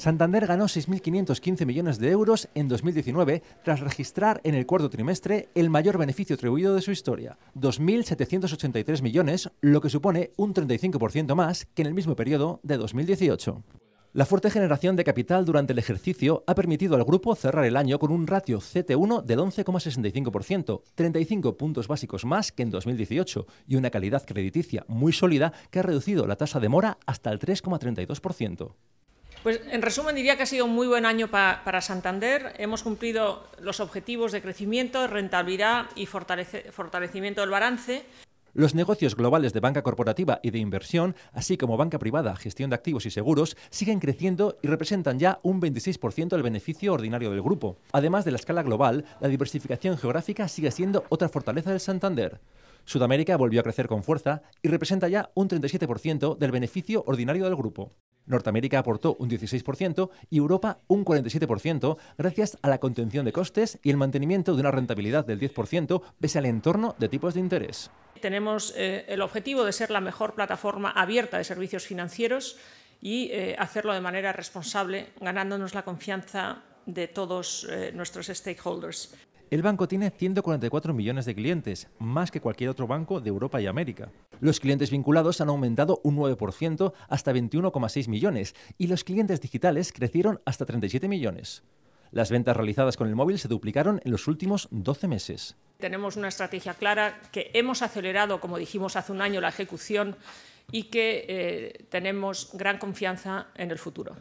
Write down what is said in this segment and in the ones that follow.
Santander ganó 6.515 millones de euros en 2019 tras registrar en el cuarto trimestre el mayor beneficio atribuido de su historia, 2.783 millones, lo que supone un 35% más que en el mismo periodo de 2018. La fuerte generación de capital durante el ejercicio ha permitido al grupo cerrar el año con un ratio CT1 del 11,65%, 35 puntos básicos más que en 2018 y una calidad crediticia muy sólida que ha reducido la tasa de mora hasta el 3,32%. Pues en resumen diría que ha sido un muy buen año para Santander. Hemos cumplido los objetivos de crecimiento, rentabilidad y fortalecimiento del balance. Los negocios globales de banca corporativa y de inversión, así como banca privada, gestión de activos y seguros, siguen creciendo y representan ya un 26% del beneficio ordinario del grupo. Además de la escala global, la diversificación geográfica sigue siendo otra fortaleza del Santander. Sudamérica volvió a crecer con fuerza y representa ya un 37% del beneficio ordinario del grupo. Norteamérica aportó un 16% y Europa un 47%, gracias a la contención de costes y el mantenimiento de una rentabilidad del 10% pese al entorno de tipos de interés. Tenemos eh, el objetivo de ser la mejor plataforma abierta de servicios financieros y eh, hacerlo de manera responsable, ganándonos la confianza de todos eh, nuestros stakeholders. El banco tiene 144 millones de clientes, más que cualquier otro banco de Europa y América. Los clientes vinculados han aumentado un 9% hasta 21,6 millones y los clientes digitales crecieron hasta 37 millones. Las ventas realizadas con el móvil se duplicaron en los últimos 12 meses. Tenemos una estrategia clara que hemos acelerado, como dijimos hace un año, la ejecución y que eh, tenemos gran confianza en el futuro.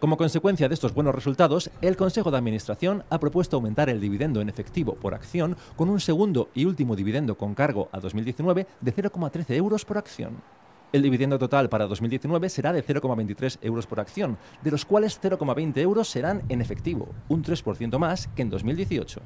Como consecuencia de estos buenos resultados, el Consejo de Administración ha propuesto aumentar el dividendo en efectivo por acción con un segundo y último dividendo con cargo a 2019 de 0,13 euros por acción. El dividendo total para 2019 será de 0,23 euros por acción, de los cuales 0,20 euros serán en efectivo, un 3% más que en 2018.